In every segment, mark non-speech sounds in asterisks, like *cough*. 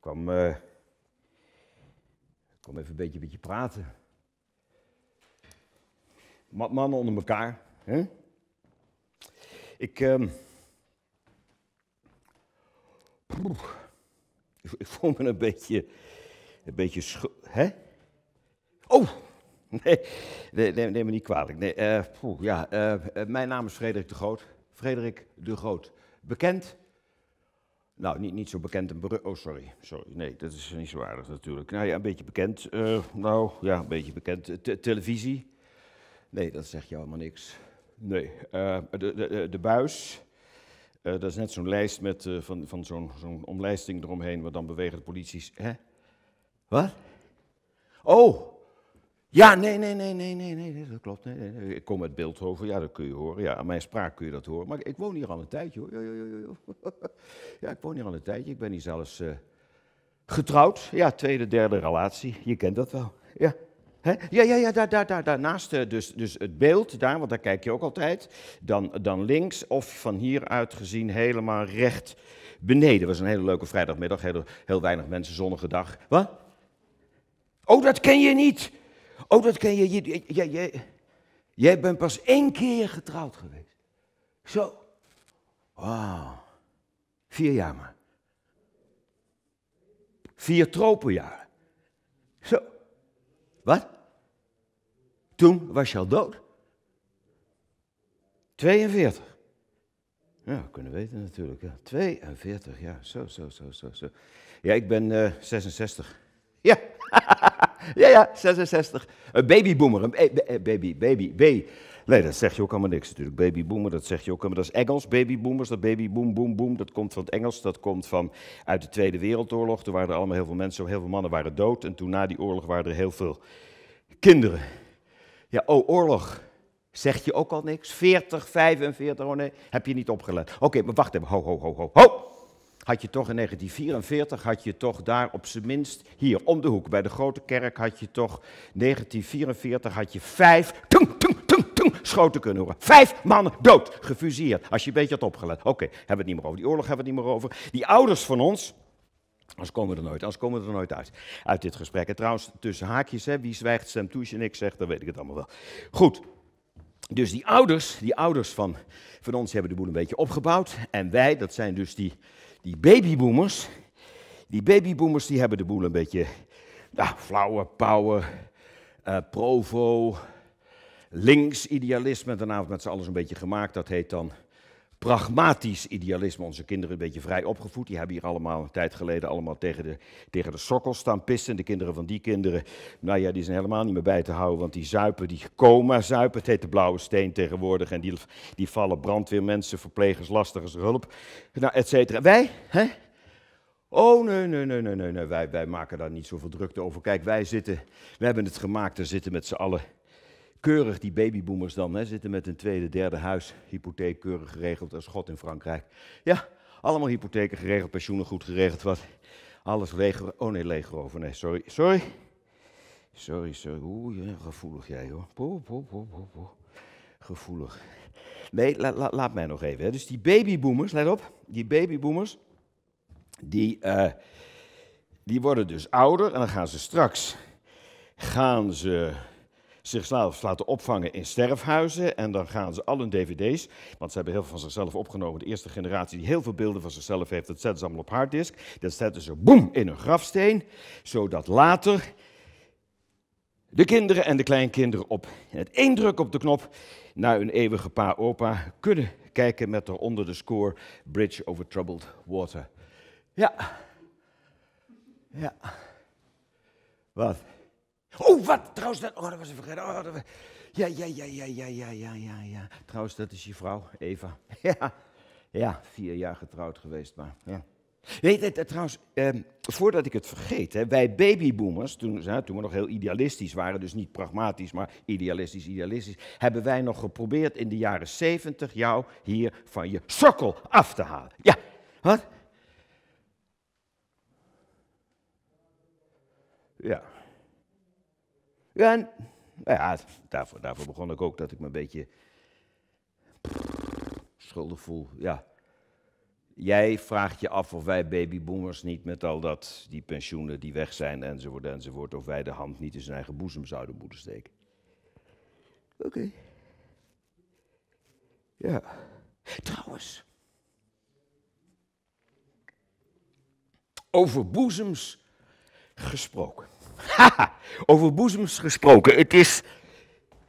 kwam, uh, kwam even een beetje, beetje praten. Mannen onder elkaar. Hè? Ehm, ik, ik voel me een beetje, een beetje schu Hè? Oh, nee, neem me niet kwalijk. Nee, eh, ja, eh, mijn naam is Frederik de Groot. Frederik de Groot. Bekend nou, niet, niet zo bekend en berucht. Oh, sorry. sorry. Nee, dat is niet zo aardig natuurlijk. Nou ja, een beetje bekend. Eh, nou ja, een beetje bekend. televisie. Nee, dat zegt jou helemaal niks. Nee. Eh, de, de, de, buis. Eh, dat is net zo'n lijst met van, van zo'n zo'n omlijsting eromheen, waar dan bewegen de polities. Hè? Wat? Oh! Ja, nee, nee, nee, nee, nee, nee, dat klopt. Nee, nee, ik kom uit Beeldhoven, ja, dat kun je horen. Ja, aan mijn spraak kun je dat horen. Maar ik woon hier al een tijdje hoor. Ja, ik woon hier al een tijdje. Ik ben hier zelfs eh, getrouwd. Ja, tweede, derde relatie. Je kent dat wel. Ja. Hè? Ja, ja, ja, daar, daar, daar, daarnaast eh, dus, dus het beeld, daar, want daar kijk je ook altijd. Dan, dan links of van hieruit gezien helemaal recht beneden. Het was een hele leuke vrijdagmiddag, heel, heel weinig mensen, zonnige dag. Wat? Oh, dat ken je niet. Oh, dat ken je. Jij, jij, jij, jij bent pas één keer getrouwd geweest. Zo. Wauw. Vier jaar maar. Vier tropenjaren. Zo. Wat? Toen was je al dood. 42. Ja, we kunnen weten natuurlijk. Ja. 42, ja. Zo, zo, zo, zo, zo. Ja, ik ben 66. Eh, *laughs* ja. ja, ja, 66. Een babyboomer. Een eh, baby, baby, baby. Nee, dat zeg je ook allemaal niks natuurlijk. Babyboomer, dat zeg je ook allemaal. Dat is Engels, babyboomers, dat babyboom, boom, boom. Dat komt van het Engels, dat komt van uit de Tweede Wereldoorlog. Toen waren er allemaal heel veel mensen, heel veel mannen waren dood. En toen na die oorlog waren er heel veel kinderen. Ja, oh, oorlog. zeg je ook al niks? 40, 45, oh nee, heb je niet opgelet. Oké, maar wacht even, ho, ho, ho, ho, ho had je toch in 1944, had je toch daar op zijn minst, hier om de hoek bij de grote kerk, had je toch 1944, had je vijf schoten kunnen horen. Vijf mannen dood, gefuseerd. Als je een beetje had opgelet. Oké, hebben we het niet meer over. Die oorlog hebben we het niet meer over. Die ouders van ons, als komen we er nooit, anders komen we er nooit uit, uit dit gesprek. En trouwens, tussen haakjes, hè, wie zwijgt, stemt als en ik zeg, dan weet ik het allemaal wel. Goed, dus die ouders, die ouders van, van ons hebben de boel een beetje opgebouwd. En wij, dat zijn dus die, die babyboomers, die babyboomers die hebben de boel een beetje, nou, flauwe, power, eh, provo, links idealisme. Daarna met z'n allen een beetje gemaakt. Dat heet dan pragmatisch idealisme. Onze kinderen een beetje vrij opgevoed. Die hebben hier allemaal een tijd geleden allemaal tegen de, tegen de sokkel staan pissen. De kinderen van die kinderen, nou ja, die zijn helemaal niet meer bij te houden. Want die zuipen, die coma zuipen. Het heet de blauwe steen tegenwoordig. En die, die vallen brandweermensen, verplegers, lastigers, hulp. Nou, et cetera. Wij, hè? Oh, nee, nee, nee, nee, nee, nee. Wij, wij maken daar niet zoveel drukte over. Kijk, wij zitten, we hebben het gemaakt en zitten met z'n allen keurig die babyboomers dan, hè, zitten met een tweede, derde huis, hypotheek keurig geregeld als God in Frankrijk. Ja, allemaal hypotheken geregeld, pensioenen goed geregeld, wat. Alles leeg, oh nee, leeg over, nee, sorry, sorry. Sorry, sorry, oeh, gevoelig jij hoor. gevoelig. Nee, la, laat mij nog even. Hè. Dus die babyboomers, let op, die babyboomers, die, eh, die worden dus ouder en dan gaan ze straks, gaan ze zichzelf laten opvangen in sterfhuizen. En dan gaan ze al hun dvd's, want ze hebben heel veel van zichzelf opgenomen. De eerste generatie die heel veel beelden van zichzelf heeft, dat zetten ze allemaal op harddisk. Dat zetten ze boem in een grafsteen, zodat later de kinderen en de kleinkinderen op het één druk op de knop naar hun eeuwige pa-opa kunnen kijken met daaronder de score Bridge over Troubled Water. Ja. Ja. Wat? Oh, wat? Trouwens, dat, oh, dat was ik vergeten. Oh, dat, ja, ja, ja, ja, ja, ja, ja, ja, ja. Trouwens, dat is je vrouw, Eva. *laughs* Ja, ja vier jaar getrouwd geweest, maar ja. Weet je trouwens, ehm, voordat ik het vergeet, hè, wij babyboomers, toen, toen we nog heel idealistisch waren, dus niet pragmatisch, maar idealistisch, idealistisch, hebben wij nog geprobeerd in de jaren zeventig jou hier van je sokkel af te halen. Ja, wat? Ja. Ja, en, nou ja daarvoor, daarvoor begon ik ook dat ik me een beetje schuldig voel. Ja. Jij vraagt je af of wij babyboomers niet met al dat, die pensioenen die weg zijn enzovoort enzovoort, of wij de hand niet in zijn eigen boezem zouden moeten steken. Oké. Ja. Trouwens. Over boezems gesproken. Haha, over boezems gesproken. Het is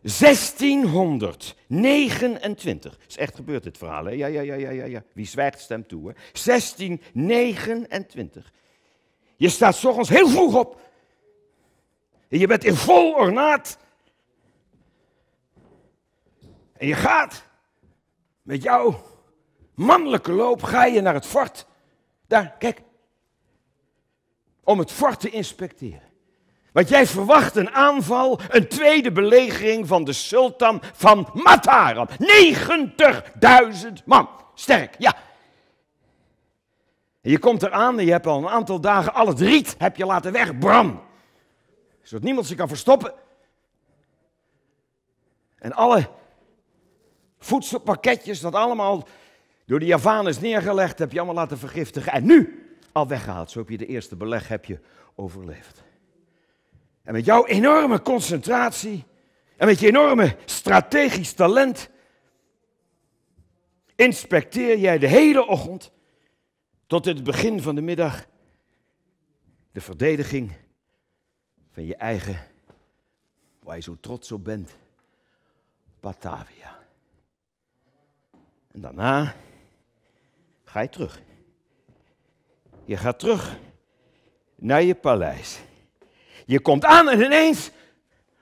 1629. Is echt gebeurd dit verhaal, hè? Ja, ja, ja, ja, ja. ja. Wie zwijgt stemt toe, 1629. Je staat s heel vroeg op. En je bent in vol ornaat. En je gaat met jouw mannelijke loop ga je naar het fort. Daar, kijk. Om het fort te inspecteren. Want jij verwacht een aanval, een tweede belegering van de sultan van Mataram. 90.000 man. Sterk, ja. En je komt eraan en je hebt al een aantal dagen al het riet heb je laten wegbranden. Zodat niemand ze kan verstoppen. En alle voedselpakketjes, dat allemaal door de Javanen neergelegd, heb je allemaal laten vergiftigen. En nu al weggehaald. Zo heb je de eerste beleg heb je overleefd. En met jouw enorme concentratie en met je enorme strategisch talent inspecteer jij de hele ochtend tot het begin van de middag de verdediging van je eigen, waar je zo trots op bent, Batavia. En daarna ga je terug. Je gaat terug naar je paleis. Je komt aan en ineens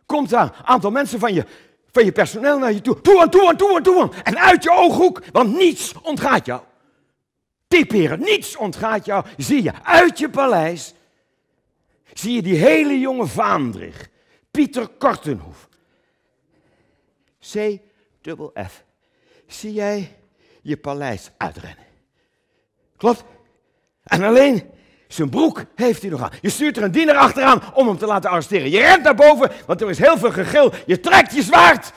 komt daar een aantal mensen van je, van je personeel naar je toe. toe aan, toe aan. En uit je ooghoek, want niets ontgaat jou. Typeren, niets ontgaat jou. Zie je uit je paleis, zie je die hele jonge Vaandrig, Pieter Kortenhoef. C, dubbel F. Zie jij je paleis uitrennen? Klopt? En alleen zijn broek heeft hij nog aan. Je stuurt er een diener achteraan om hem te laten arresteren. Je rent naar boven, want er is heel veel gegil. Je trekt je zwaard.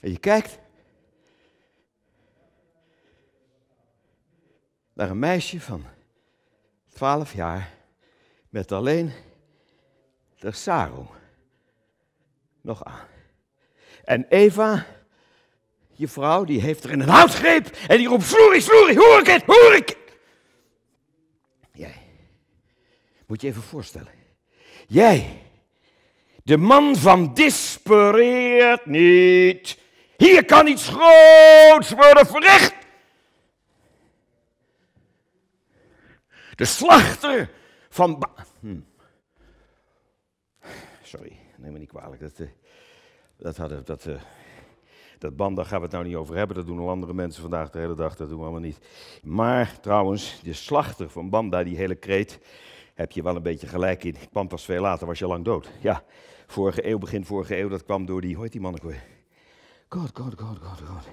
En je kijkt naar een meisje van 12 jaar met alleen de sarong nog aan. En Eva je vrouw die heeft er in een houtgreep en die roept: Vloerie, vloerie, hoor ik het, hoor ik het. Jij, moet je even voorstellen. Jij, de man van dispereert niet. Hier kan iets groots worden verricht. De slachter van. Hm. Sorry, neem me niet kwalijk. Dat, uh, dat, hadden, dat, eh, dat banda daar gaan we het nou niet over hebben. Dat doen al andere mensen vandaag de hele dag. Dat doen we allemaal niet. Maar trouwens, de slachter van Banda, die hele kreet, heb je wel een beetje gelijk in. Kwam pas veel later, was je lang dood. Ja, vorige eeuw, begin vorige eeuw, dat kwam door die, hoe heet die man weer? God, God, God, God, God.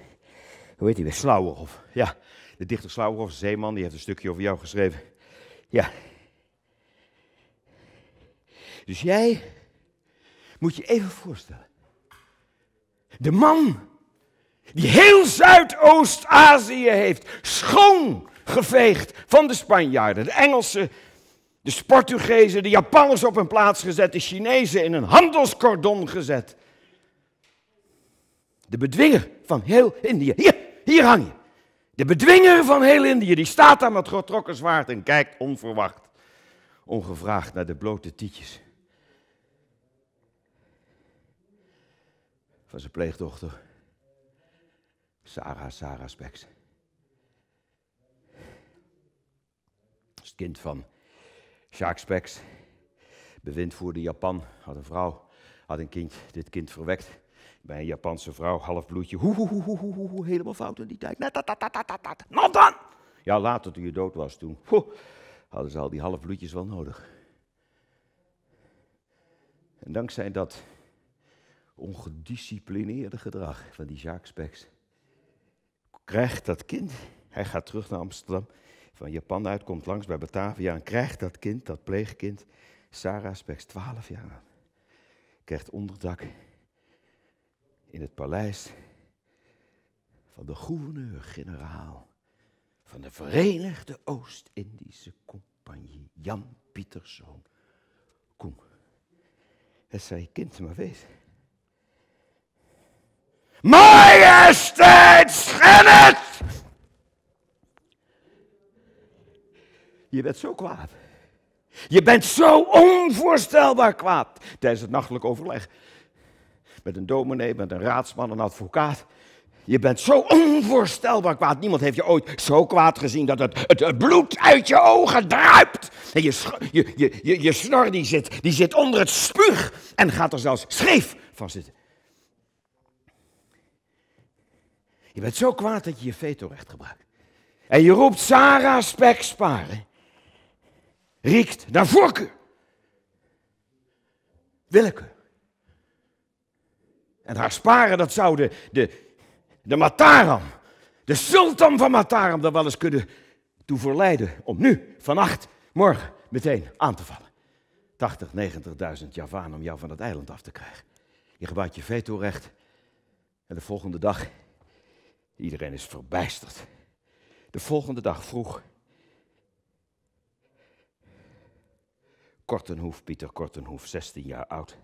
Hoe heet die weer? Slauwerhof. Ja, de dichter Slauwerhof, zeeman, die heeft een stukje over jou geschreven. Ja. Dus jij moet je even voorstellen. De man die heel Zuidoost-Azië heeft schoongeveegd van de Spanjaarden, de Engelsen, de Portugezen, de Japanners op hun plaats gezet, de Chinezen in een handelskordon gezet. De bedwinger van heel Indië. Hier, hier hang je. De bedwinger van heel Indië, die staat daar met getrokken zwaard en kijkt onverwacht, ongevraagd naar de blote tietjes van zijn pleegdochter. Sarah, Sarah Speks. het kind van Sjaak Speks. de Japan, had een vrouw, had een kind, dit kind verwekt. Bij een Japanse vrouw, half bloedje, hoe, hoe, hoe, hoe, hoe, helemaal fout in die tijd. Nou dan! Ja, later toen je dood was, toen hadden ze al die half bloedjes wel nodig. En dankzij dat ongedisciplineerde gedrag van die Jacques Speks krijgt dat kind, hij gaat terug naar Amsterdam, van Japan uit, komt langs bij Batavia en krijgt dat kind, dat pleegkind, Sarah Speks, 12 jaar Krijgt onderdak in het paleis van de gouverneur-generaal van de Verenigde Oost-Indische Compagnie, Jan Pieterszoon Koen. Het zei kind maar wees. Majesteit, schen het! Je bent zo kwaad. Je bent zo onvoorstelbaar kwaad tijdens het nachtelijk overleg. Met een dominee, met een raadsman, een advocaat. Je bent zo onvoorstelbaar kwaad. Niemand heeft je ooit zo kwaad gezien dat het, het, het bloed uit je ogen druipt. En je, je, je, je, snor die zit, die zit onder het spuug en gaat er zelfs scheef van zitten. Je bent zo kwaad dat je je veto recht gebruikt. En je roept Sarah Spek sparen, Riekt naar voorkeur. Willekeur. En haar sparen, dat zou de, de, de Mataram, de sultan van Mataram, daar wel eens kunnen toe verleiden om nu, vannacht, morgen, meteen aan te vallen. 80, 90.000 Javaan om jou van het eiland af te krijgen. Je gebruikt je veto-recht en de volgende dag Iedereen is verbijsterd. De volgende dag vroeg. Kortenhoef, Pieter Kortenhoef, 16 jaar oud.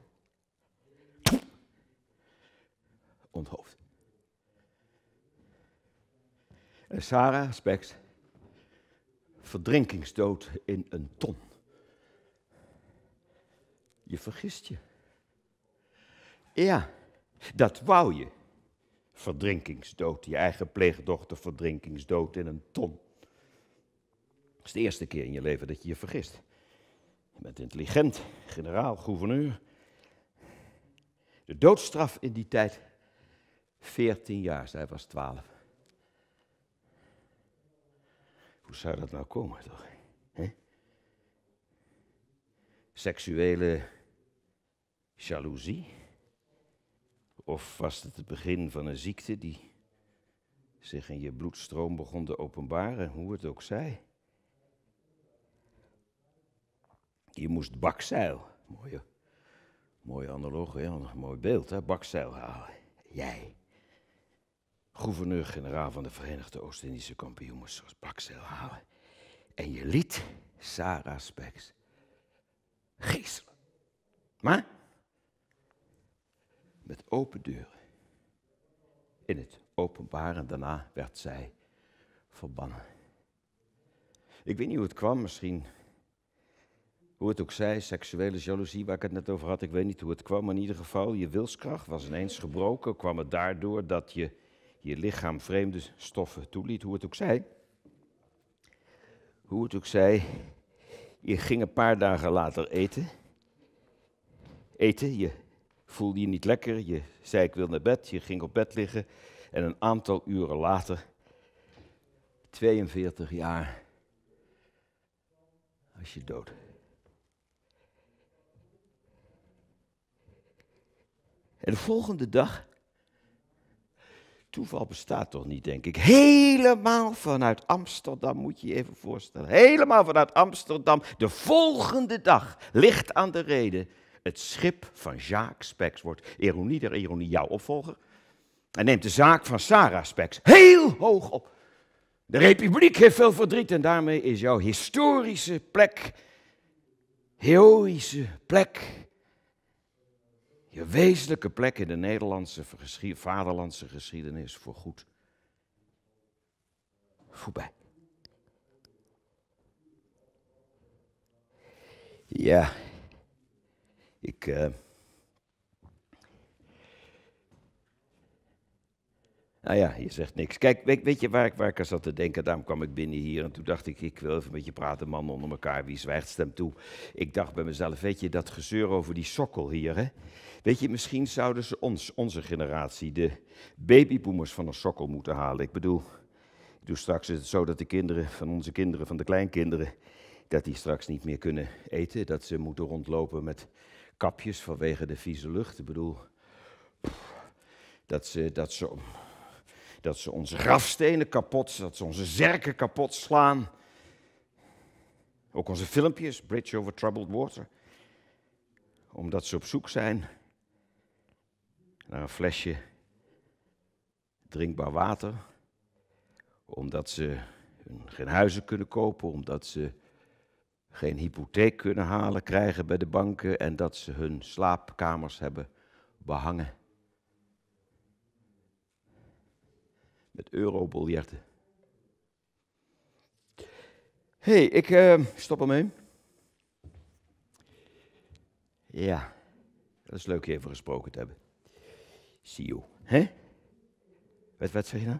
Onthoofd. En Sarah Speks, verdrinkingsdood in een ton. Je vergist je. Ja, dat wou je verdrinkingsdood. Je eigen pleegdochter verdrinkingsdood in een ton. Het is de eerste keer in je leven dat je je vergist. Je bent intelligent, generaal, gouverneur. De doodstraf in die tijd, 14 jaar, zij was 12. Hoe zou dat nou komen, toch? Seksuele jaloezie? Of was het het begin van een ziekte die zich in je bloedstroom begon te openbaren, hoe het ook zij. Je moest bakzeil, mooie, mooie heel een mooi beeld, hè? bakzeil halen. Jij, gouverneur-generaal van de Verenigde Oost-Indische Compagnie, moest bakzeil halen. En je liet Sarah Speks geestelen. Maar met open deuren in het openbaar en daarna werd zij verbannen. Ik weet niet hoe het kwam, misschien hoe het ook zij, seksuele jaloezie waar ik het net over had, ik weet niet hoe het kwam, maar in ieder geval, je wilskracht was ineens gebroken, kwam het daardoor dat je je lichaam vreemde stoffen toeliet, hoe het ook zij. Hoe het ook zij, je ging een paar dagen later eten. Eten, je voelde je niet lekker, je zei ik wil naar bed, je ging op bed liggen en een aantal uren later, 42 jaar, was je dood. En de volgende dag, toeval bestaat toch niet, denk ik. Helemaal vanuit Amsterdam, moet je je even voorstellen. Helemaal vanuit Amsterdam, de volgende dag, ligt aan de reden het schip van Jacques Speks wordt ironie der ironie jouw opvolger. En neemt de zaak van Sarah Speks heel hoog op. De republiek heeft veel verdriet en daarmee is jouw historische plek, heroïsche plek, je wezenlijke plek in de Nederlandse vaderlandse geschiedenis voorgoed voorbij. Ja, ik. Eh, nou ja, je zegt niks. Kijk, weet, weet, je waar ik, waar ik aan zat te denken? Daarom kwam ik binnen hier en toen dacht ik, ik wil even met je praten, mannen onder elkaar, wie zwijgt stem toe. Ik dacht bij mezelf, weet je, dat gezeur over die sokkel hier, hè? Weet je, misschien zouden ze ons, onze generatie, de babyboomers van een sokkel moeten halen. Ik bedoel, ik straks is het zo dat de kinderen van onze kinderen, van de kleinkinderen, dat die straks niet meer kunnen eten, dat ze moeten rondlopen met kapjes vanwege de vieze lucht. Ik bedoel, dat ze, dat ze, dat ze onze grafstenen kapot, dat ze onze zerken kapot slaan. Ook onze filmpjes, Bridge over Troubled Water. Omdat ze op zoek zijn naar een flesje drinkbaar water. Omdat ze geen huizen kunnen kopen, omdat ze geen hypotheek kunnen halen, krijgen bij de banken en dat ze hun slaapkamers hebben behangen. Met eurobiljetten. Hé, hey, ik uh, stop ermee. Ja, dat is leuk je even gesproken te hebben. See you. Hè? Wat, wat zeg je nou?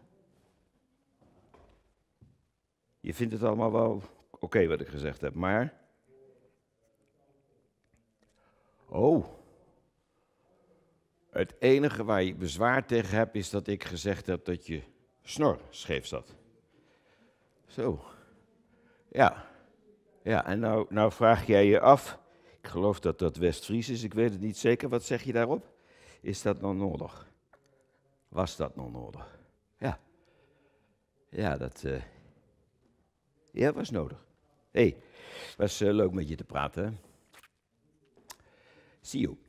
Je vindt het allemaal wel oké wat ik gezegd heb, maar. Oh. Het enige waar je bezwaar tegen hebt is dat ik gezegd heb dat je snor scheef zat. Zo. Ja. Ja, en nou, nou vraag jij je af. Ik geloof dat dat West-Fries is, ik weet het niet zeker. Wat zeg je daarop? Is dat nog nodig? Was dat nog nodig? Ja. Ja, dat, eh, ja, was nodig. Hé, hey, was eh, leuk met je te praten. See you.